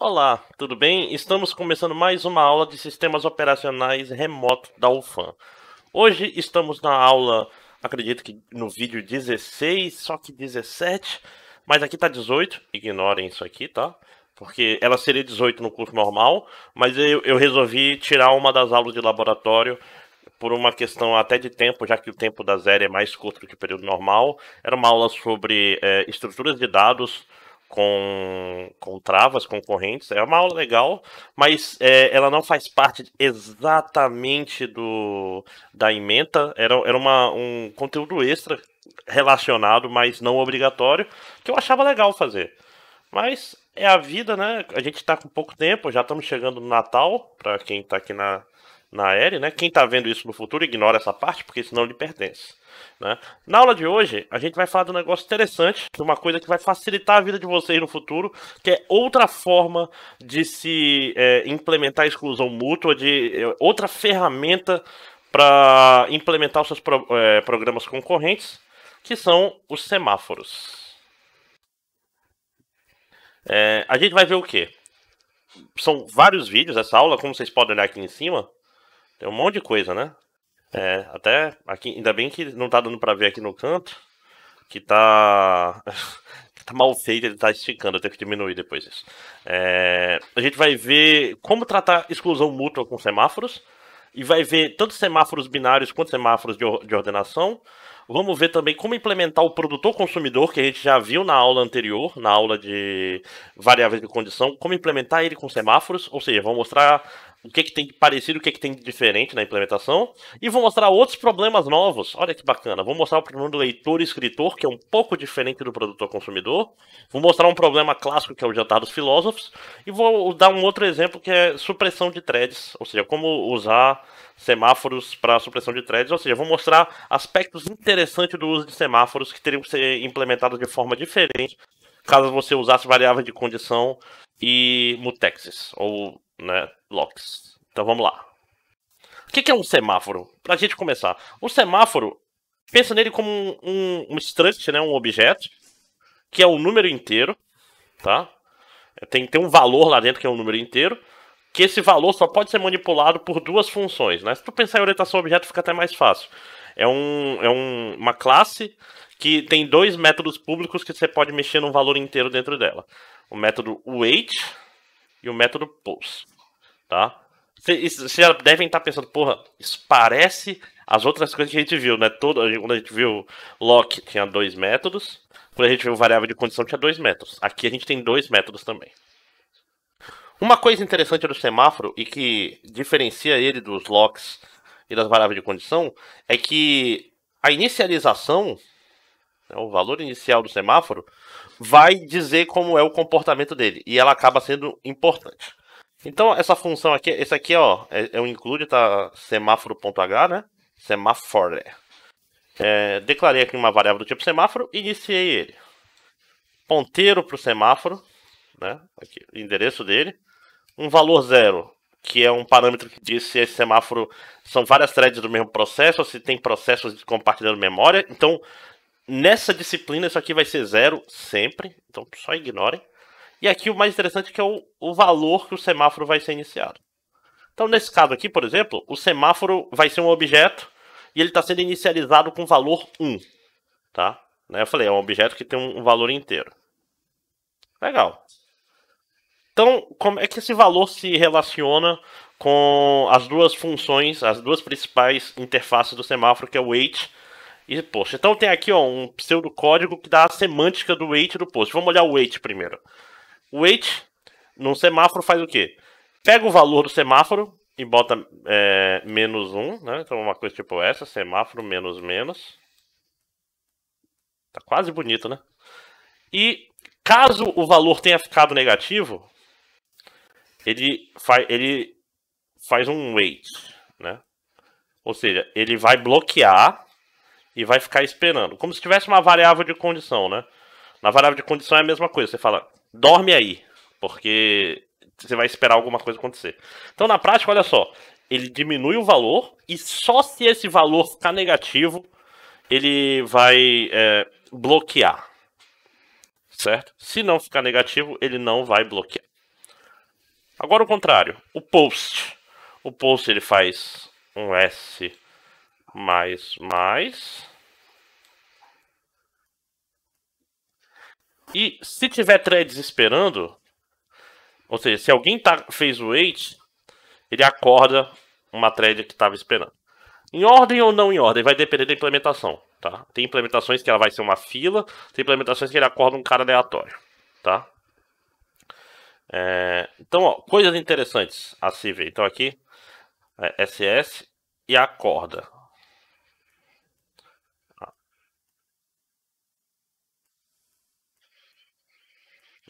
Olá, tudo bem? Estamos começando mais uma aula de sistemas operacionais remoto da UFAM. Hoje estamos na aula, acredito que no vídeo 16, só que 17, mas aqui tá 18, ignorem isso aqui, tá? Porque ela seria 18 no curso normal, mas eu, eu resolvi tirar uma das aulas de laboratório por uma questão até de tempo, já que o tempo da série é mais curto do que o período normal. Era uma aula sobre é, estruturas de dados, com, com travas, concorrentes É uma aula legal, mas é, ela não faz parte exatamente do da ementa. Era, era uma, um conteúdo extra relacionado, mas não obrigatório, que eu achava legal fazer. Mas é a vida, né? A gente está com pouco tempo, já estamos chegando no Natal, para quem está aqui na, na aérea, né? Quem está vendo isso no futuro ignora essa parte, porque senão não lhe pertence. Né? Na aula de hoje, a gente vai falar de um negócio interessante, de uma coisa que vai facilitar a vida de vocês no futuro, que é outra forma de se é, implementar a exclusão mútua, de é, outra ferramenta para implementar os seus pro, é, programas concorrentes, que são os semáforos. É, a gente vai ver o que? São vários vídeos essa aula, como vocês podem olhar aqui em cima. Tem um monte de coisa, né? É, até aqui, ainda bem que não tá dando para ver aqui no canto, que tá, tá mal feito, ele tá esticando, eu tenho que diminuir depois isso. É, a gente vai ver como tratar exclusão mútua com semáforos, e vai ver tanto semáforos binários quanto semáforos de, de ordenação. Vamos ver também como implementar o produtor-consumidor, que a gente já viu na aula anterior, na aula de variáveis de condição, como implementar ele com semáforos, ou seja, vamos mostrar o que, que tem de parecido, o que, que tem de diferente na implementação, e vou mostrar outros problemas novos. Olha que bacana. Vou mostrar o problema do leitor e escritor, que é um pouco diferente do produtor consumidor. Vou mostrar um problema clássico, que é o jantar dos filósofos, e vou dar um outro exemplo que é supressão de threads, ou seja, como usar semáforos para supressão de threads, ou seja, vou mostrar aspectos interessantes do uso de semáforos que teriam que ser implementados de forma diferente caso você usasse variável de condição e mutexes, ou né, blocks. Então vamos lá. O que é um semáforo? Pra gente começar. Um semáforo, pensa nele como um, um, um struct, né? um objeto, que é o um número inteiro, tá? É, tem, tem um valor lá dentro que é um número inteiro, que esse valor só pode ser manipulado por duas funções, né? Se tu pensar em orientação a objeto, fica até mais fácil. É, um, é um, uma classe que tem dois métodos públicos que você pode mexer num valor inteiro dentro dela. O método wait e o método post tá? Vocês já devem estar pensando, porra, isso parece as outras coisas que a gente viu, né? Todo, quando a gente viu lock, tinha dois métodos. Quando a gente viu variável de condição, tinha dois métodos. Aqui a gente tem dois métodos também. Uma coisa interessante do semáforo e que diferencia ele dos locks e das variáveis de condição é que a inicialização, né, o valor inicial do semáforo, vai dizer como é o comportamento dele e ela acaba sendo importante. Então, essa função aqui, esse aqui, ó, é, é um include, tá? Semáforo.h, né? Semáforo. É, declarei aqui uma variável do tipo semáforo iniciei ele. Ponteiro para o semáforo, né? Aqui, endereço dele. Um valor zero, que é um parâmetro que diz se esse semáforo são várias threads do mesmo processo, ou se tem processos compartilhando memória. Então, nessa disciplina, isso aqui vai ser zero sempre. Então, só ignorem. E aqui o mais interessante é que é o, o valor que o semáforo vai ser iniciado. Então, nesse caso aqui, por exemplo, o semáforo vai ser um objeto e ele está sendo inicializado com valor 1. Tá? Né, eu falei, é um objeto que tem um valor inteiro. Legal. Então, como é que esse valor se relaciona com as duas funções, as duas principais interfaces do semáforo, que é o wait e post. Então tem aqui ó, um pseudocódigo que dá a semântica do wait e do post. Vamos olhar o wait primeiro. Wait, num semáforo, faz o quê? Pega o valor do semáforo e bota é, menos um, né? Então uma coisa tipo essa, semáforo menos menos. Tá quase bonito, né? E caso o valor tenha ficado negativo, ele, fa ele faz um wait, né? Ou seja, ele vai bloquear e vai ficar esperando. Como se tivesse uma variável de condição, né? Na variável de condição é a mesma coisa. Você fala, dorme aí, porque você vai esperar alguma coisa acontecer. Então, na prática, olha só, ele diminui o valor e só se esse valor ficar negativo, ele vai é, bloquear. Certo? Se não ficar negativo, ele não vai bloquear. Agora o contrário, o post. O post ele faz um S mais mais E se tiver threads esperando, ou seja, se alguém tá, fez o wait, ele acorda uma thread que estava esperando. Em ordem ou não em ordem, vai depender da implementação, tá? Tem implementações que ela vai ser uma fila, tem implementações que ele acorda um cara aleatório, tá? É, então, ó, coisas interessantes a se ver. Então aqui, é, SS e acorda.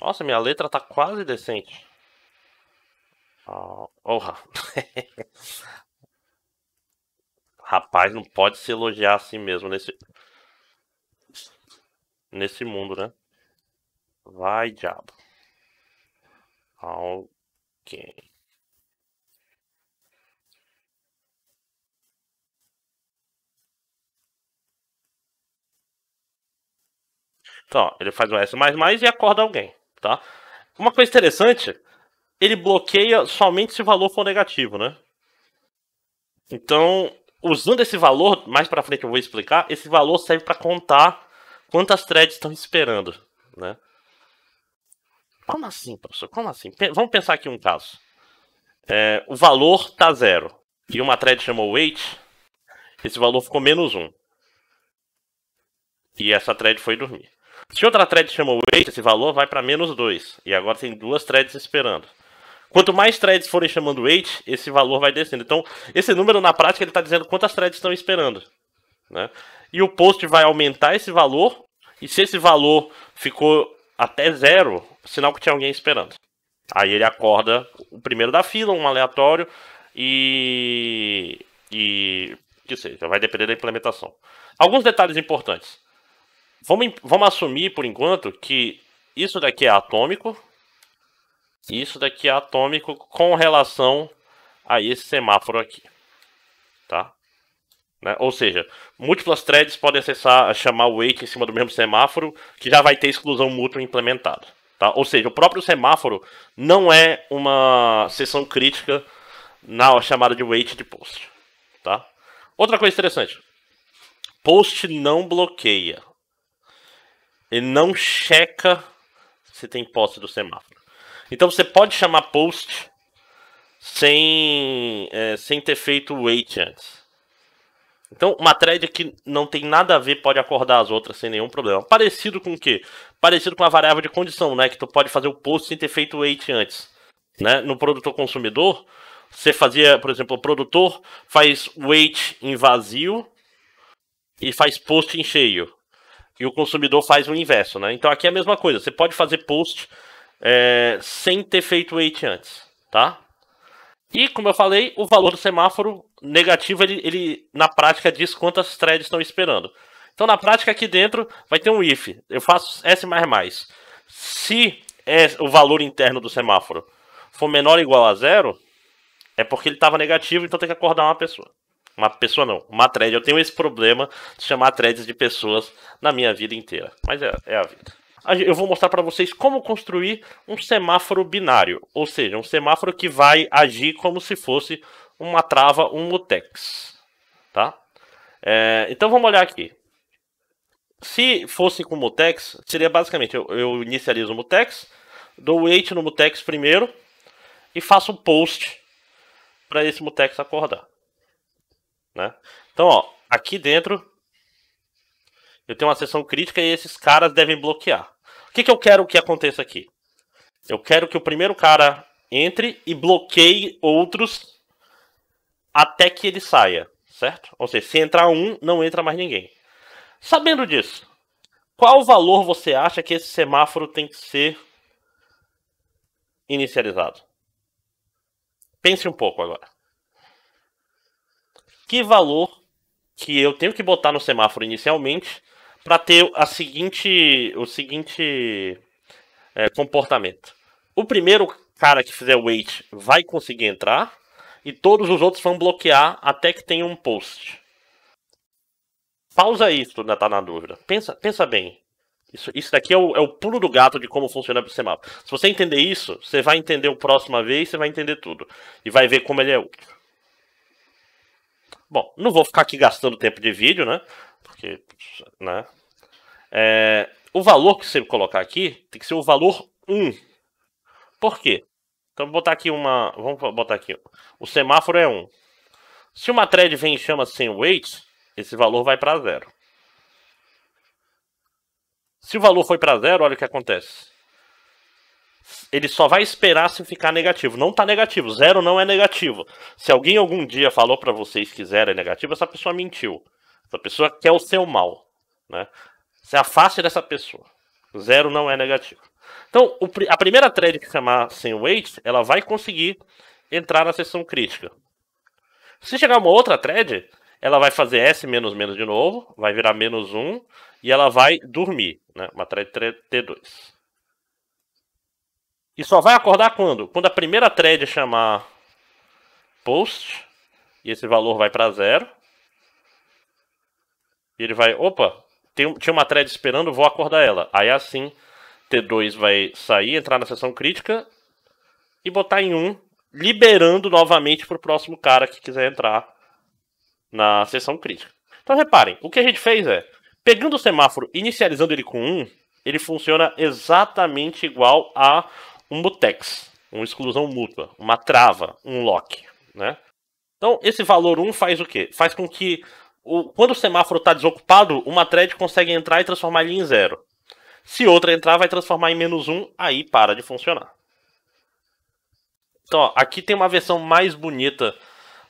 Nossa, minha letra tá quase decente. Oh, oh. Rapaz, não pode se elogiar assim mesmo nesse nesse mundo, né? Vai, diabo. Ok. Então, ó, ele faz um S++ e acorda alguém tá? Uma coisa interessante, ele bloqueia somente se o valor for negativo, né? Então, usando esse valor, mais para frente eu vou explicar, esse valor serve para contar quantas threads estão esperando, né? Como assim, professor? Como assim? P vamos pensar aqui um caso. É, o valor tá zero. E uma thread chamou wait, esse valor ficou menos um. E essa thread foi dormir. Se outra thread chamou wait, esse valor vai para menos 2. E agora tem duas threads esperando. Quanto mais threads forem chamando wait, esse valor vai descendo. Então, esse número na prática ele está dizendo quantas threads estão esperando. Né? E o post vai aumentar esse valor. E se esse valor ficou até zero, sinal que tinha alguém esperando. Aí ele acorda o primeiro da fila, um aleatório, e. e. que seja, vai depender da implementação. Alguns detalhes importantes. Vamos, vamos assumir por enquanto que isso daqui é atômico. Isso daqui é atômico com relação a esse semáforo aqui. Tá? Né? Ou seja, múltiplas threads podem acessar, chamar o wait em cima do mesmo semáforo, que já vai ter exclusão mútua implementada. Tá? Ou seja, o próprio semáforo não é uma seção crítica na chamada de wait de post. Tá? Outra coisa interessante: post não bloqueia ele não checa se tem posse do semáforo. Então você pode chamar post sem, é, sem ter feito wait antes. Então, uma thread que não tem nada a ver pode acordar as outras sem nenhum problema. Parecido com o quê? Parecido com a variável de condição, né? Que tu pode fazer o post sem ter feito o wait antes. Né? No produtor consumidor, você fazia, por exemplo, o produtor faz wait em vazio e faz post em cheio. E o consumidor faz o inverso, né? Então aqui é a mesma coisa. Você pode fazer post é, sem ter feito wait antes, tá? E, como eu falei, o valor do semáforo negativo, ele, ele na prática diz quantas threads estão esperando. Então, na prática, aqui dentro vai ter um if. Eu faço S++. Se é o valor interno do semáforo for menor ou igual a zero, é porque ele estava negativo, então tem que acordar uma pessoa. Uma pessoa não, uma thread. Eu tenho esse problema de chamar threads de pessoas na minha vida inteira. Mas é, é a vida. Eu vou mostrar para vocês como construir um semáforo binário, ou seja, um semáforo que vai agir como se fosse uma trava, um mutex, tá? É, então vamos olhar aqui. Se fosse com mutex, seria basicamente eu, eu inicializo o mutex, dou wait no mutex primeiro e faço um post para esse mutex acordar. Né? Então, ó, aqui dentro eu tenho uma sessão crítica e esses caras devem bloquear. O que, que eu quero que aconteça aqui? Eu quero que o primeiro cara entre e bloqueie outros até que ele saia, certo? Ou seja, se entrar um, não entra mais ninguém. Sabendo disso, qual valor você acha que esse semáforo tem que ser inicializado? Pense um pouco agora que valor que eu tenho que botar no semáforo inicialmente para ter a seguinte, o seguinte é, comportamento. O primeiro cara que fizer wait vai conseguir entrar e todos os outros vão bloquear até que tenha um post. Pausa isso, né, tá na dúvida. Pensa, pensa bem. Isso, isso daqui é o, é o pulo do gato de como funciona o semáforo. Se você entender isso, você vai entender o próxima vez, você vai entender tudo. E vai ver como ele é útil. Bom, não vou ficar aqui gastando tempo de vídeo, né? Porque, né? É, o valor que você colocar aqui tem que ser o valor 1. Por quê? Então vou botar aqui uma, vamos botar aqui, o semáforo é 1. Se uma thread vem e chama sem weight, esse valor vai para zero. Se o valor foi para zero, olha o que acontece ele só vai esperar se ficar negativo. Não tá negativo, zero não é negativo. Se alguém algum dia falou para vocês que zero é negativo, essa pessoa mentiu. Essa pessoa quer o seu mal, né? Se afaste dessa pessoa. Zero não é negativo. Então, o, a primeira thread que chamar sem weight, ela vai conseguir entrar na sessão crítica. Se chegar uma outra thread, ela vai fazer S menos menos de novo, vai virar menos 1 e ela vai dormir, né? Uma thread T2. E só vai acordar quando? Quando a primeira thread chamar post, e esse valor vai para zero. E ele vai, opa, tem, tinha uma thread esperando, vou acordar ela. Aí assim, T2 vai sair, entrar na sessão crítica e botar em 1, um, liberando novamente para o próximo cara que quiser entrar na sessão crítica. Então reparem, o que a gente fez é, pegando o semáforo, inicializando ele com 1, um, ele funciona exatamente igual a um mutex, uma exclusão mútua, uma trava, um lock, né? Então, esse valor 1 faz o quê? Faz com que, o, quando o semáforo está desocupado, uma thread consegue entrar e transformar ele em zero. Se outra entrar, vai transformar em menos 1, aí para de funcionar. Então, ó, aqui tem uma versão mais bonita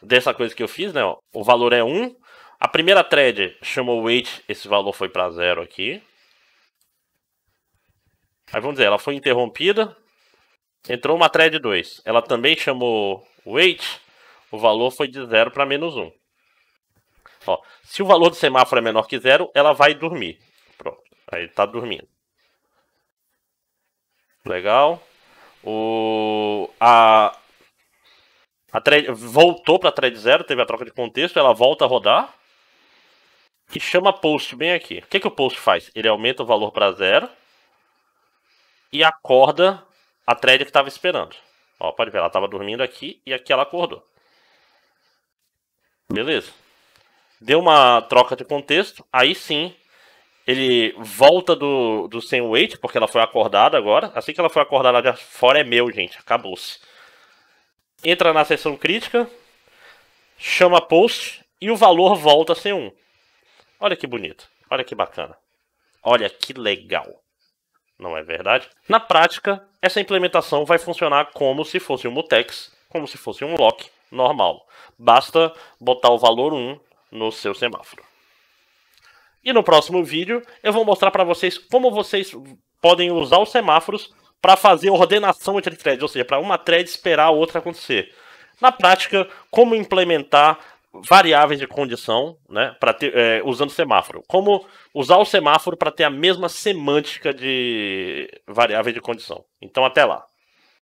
dessa coisa que eu fiz, né? O valor é 1. A primeira thread chamou wait, esse valor foi para zero aqui. Aí vamos dizer, ela foi interrompida, Entrou uma thread 2. Ela também chamou wait. O valor foi de 0 para menos 1. Ó, se o valor do semáforo é menor que 0, ela vai dormir. Pronto. Aí está dormindo. Legal. O, a, a thread, voltou para a thread 0, teve a troca de contexto, ela volta a rodar. E chama post bem aqui. O que, que o post faz? Ele aumenta o valor para zero e acorda a thread que estava esperando. Ó, pode ver, ela estava dormindo aqui e aqui ela acordou. Beleza. Deu uma troca de contexto, aí sim ele volta do, do sem wait, porque ela foi acordada agora. Assim que ela foi acordada, já fora é meu, gente, acabou-se. Entra na sessão crítica, chama post e o valor volta a ser 1. Olha que bonito, olha que bacana, olha que legal não é verdade? Na prática, essa implementação vai funcionar como se fosse um mutex, como se fosse um lock normal. Basta botar o valor 1 no seu semáforo. E no próximo vídeo eu vou mostrar para vocês como vocês podem usar os semáforos para fazer ordenação entre threads, ou seja, para uma thread esperar a outra acontecer. Na prática, como implementar variáveis de condição, né, para é, usando semáforo. Como usar o semáforo para ter a mesma semântica de variáveis de condição. Então até lá.